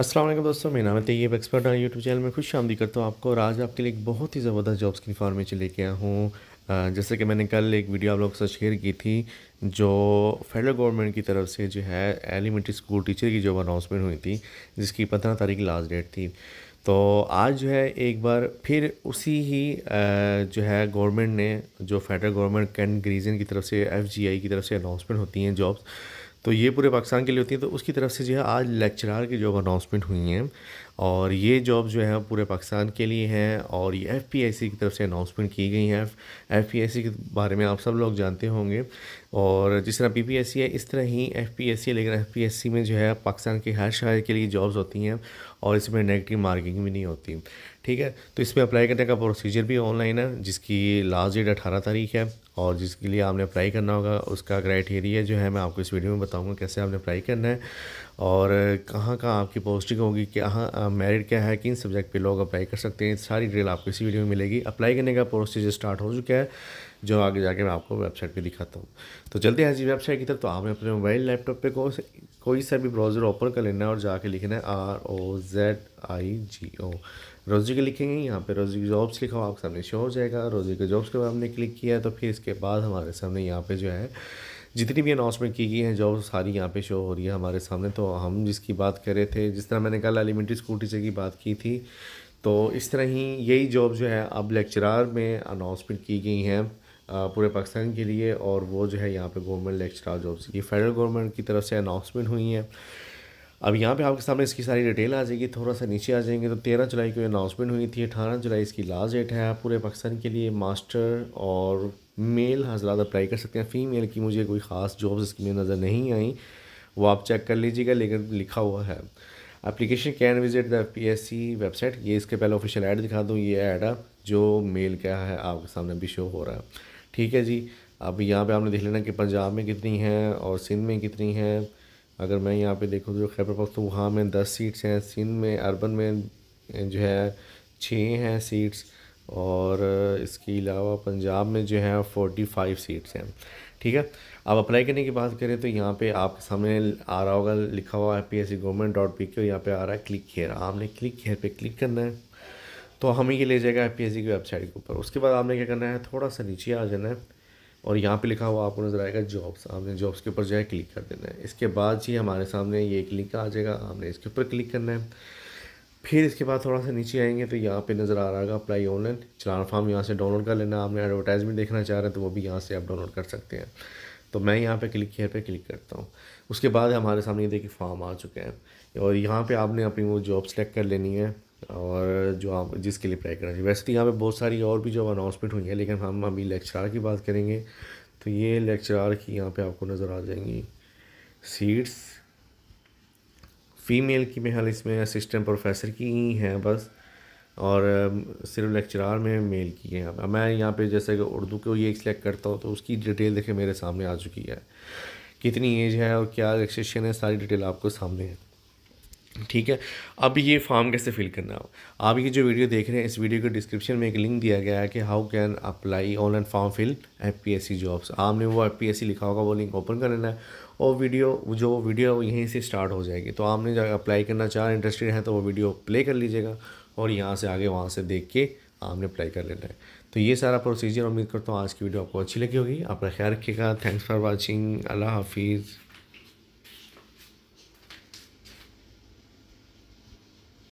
अस्सलाम वालेकुम दोस्तों मेरा नाम है तैयब एक्सपर्ट और यूट्यूब चैनल में खुश आमदी करता हूँ आपको और आज आपके लिए एक बहुत ही ज़बरदस्त जॉब्स की इन्फॉर्मेशन लेके आया हूँ जैसे कि मैंने कल एक वीडियो आप लोग से शेयर की थी जो फेडरल गवर्नमेंट की तरफ से जो है एलिमेंट्री स्कूल टीचर की जॉब अनाउंसमेंट हुई थी जिसकी पंद्रह तारीख लास्ट डेट थी तो आज जो है एक बार फिर उसी ही जो है गवर्नमेंट ने जो फेडरल गवर्नमेंट कैंड ग्रीजन की तरफ से एफ की तरफ से अनाउंसमेंट होती हैं जॉब्स तो ये पूरे पाकिस्तान के लिए होती हैं तो उसकी तरफ से जो है आज लेक्चरार की जो अनाउंसमेंट हुई हैं और ये जॉब जो है पूरे पाकिस्तान के लिए हैं और ये एफ की तरफ से अनाउंसमेंट की गई हैं एफ के बारे में आप सब लोग जानते होंगे और जिस तरह पी है इस तरह ही एफ है लेकिन एफ में जो है पाकिस्तान के हर शहर के लिए जॉब्स होती हैं और इसमें नेगेटिव मार्किंग भी नहीं होती ठीक है तो इसमें अप्लाई करने का प्रोसीजर भी ऑनलाइन है जिसकी लास्ट डेट अठारह तारीख है और जिसके लिए आपने अप्लाई करना होगा उसका क्राइटेरिया जो है मैं आपको इस वीडियो में बताऊँगा कैसे आपने अप्लाई करना है और कहाँ कहाँ आपकी पोस्टिंग होगी क्या मेरिट हाँ, क्या है किन सब्जेक्ट पे लोग अप्लाई कर सकते हैं सारी डिटेल आपको इसी वीडियो में मिलेगी अप्लाई करने का प्रोसेस स्टार्ट हो चुका है जो आगे जाके मैं आपको वेबसाइट पे दिखाता हूँ तो चलते हैं जी वेबसाइट की तरफ तो आपने अपने मोबाइल लैपटॉप पे को कोई सा भी ब्राउज़र ओपन कर लेना है और जाके लिखना है आर ओ जेड आई जी ओ रोजी के लिखेंगे यहाँ पे रोजी के जॉब्स लिखा हुआ आपके सामने शो हो जाएगा रोजी के जॉब्स के बारे हमने क्लिक किया तो फिर इसके बाद हमारे सामने यहाँ पे जो है जितनी भी अनाउंसमेंट की गई हैं जॉब सारी यहाँ पे शो हो रही है हमारे सामने तो हम जिसकी बात कर रहे थे जिस तरह मैंने कल एलिमेंट्री स्कूल टीचर की बात की थी तो इस तरह ही यही जॉब जो है अब लेक्चरार में अनाउंसमेंट की गई हैं पूरे पाकिस्तान के लिए और वो जो है यहाँ पे गवर्नमेंट लेक्चरार जॉब्स की फ़ेडरल गवर्नमेंट की तरफ से अनाउंसमेंट हुई हैं अब यहाँ पे आपके सामने इसकी सारी डिटेल आ जाएगी थोड़ा सा नीचे आ जाएंगे तो तेरह जुलाई को अनाउंसमेंट हुई थी अठारह जुलाई इसकी लास्ट डेट है आप पूरे पाकिस्तान के लिए मास्टर और मेल हजरात अप्लाई कर सकते हैं फ़ीमेल की मुझे कोई ख़ास जॉब्स में नज़र नहीं आई वो आप चेक कर लीजिएगा लेकिन लिखा हुआ है application can visit the P S C website ये इसके पहले ऑफिशियल ऐड दिखा दूँ ये ऐड है जो मेल का है आपके सामने भी शो हो रहा है ठीक है जी अब यहाँ पर आपने देख लेना कि पंजाब में कितनी हैं और सिंध में कितनी हैं अगर मैं यहाँ पे देखूँ तो खैबर पख्त तो वहाँ में दस सीट्स हैं सिंध में अरबन में जो है छः हैं सीट्स और इसके अलावा पंजाब में जो है फोर्टी फाइव सीट्स हैं ठीक है अब अप्लाई करने की बात करें तो यहाँ पे आपके सामने आ रहा होगा लिखा हुआ है P S C government dot P K यहाँ पर आ रहा है क्लिक हेयर आपने क्लिक हेयर पे क्लिक करना है तो हमें ये ले जाएगा एफ पी एस सी की वेबसाइट के ऊपर उसके बाद आपने क्या करना है थोड़ा सा नीचे आ जाना है और यहाँ पे लिखा हुआ आपको नज़र आएगा जॉब्स आपने जॉब्स के ऊपर जो है क्लिक कर देना है इसके बाद जी हमारे सामने ये एक लिंक आ जाएगा आपने इसके ऊपर क्लिक करना है फिर इसके बाद थोड़ा सा नीचे आएंगे तो यहाँ पे नज़र आ रहा है अप्लाई ऑनलाइन चलान फॉर्म यहाँ से डाउनलोड कर लेना आपने एडवर्टाइजमेंट देखना चाह रहे हैं तो वो भी यहाँ से आप डाउनलोड कर सकते हैं तो मैं यहाँ पर क्लिक हेयर पे क्लिक करता हूँ उसके बाद हमारे सामने ये देखिए फॉर्म आ चुके हैं और यहाँ पर आपने अपनी वो जॉब सेलेक्ट कर लेनी है और जो आप जिसके लिए प्रे करना चाहिए वैसे तो यहाँ पे बहुत सारी और भी जो अनाउंसमेंट हुई है लेकिन हम अभी लेक्चरार की बात करेंगे तो ये लेक्चरार की यहाँ पे आपको नज़र आ जाएंगी सीट्स फ़ीमेल की मेहल इसमें असिस्टेंट प्रोफेसर की ही हैं बस और सिर्फ लेक्चरार में मेल की है पर मैं यहाँ पे जैसे कि उर्दू को ये सिलेक्ट करता हूँ तो उसकी डिटेल देखे मेरे सामने आ चुकी है कितनी एज है और क्या रिलेक्सेशन है सारी डिटेल आपको सामने है ठीक है अब ये फॉर्म कैसे फिल करना हो आप ये जो वीडियो देख रहे हैं इस वीडियो के डिस्क्रिप्शन में एक लिंक दिया गया है कि how can apply online form fill F P S C jobs आपने वो एफ पी एस सी लिखा होगा वो लिंक ओपन कर लेना है और वीडियो जो वीडियो यहीं से स्टार्ट हो जाएगी तो आपने जो अप्लाई करना चाह इंटरेस्टेड हैं तो वो वीडियो प्ले कर लीजिएगा और यहाँ से आगे वहाँ से देख के आपने अप्लाई कर लेना है तो ये सारा प्रोसीजर उम्मीद करता हूँ आज की वीडियो आपको अच्छी लगी होगी अपना ख्याल रखिएगा थैंक्स फॉर वॉचिंग अल्लाह हाफिज़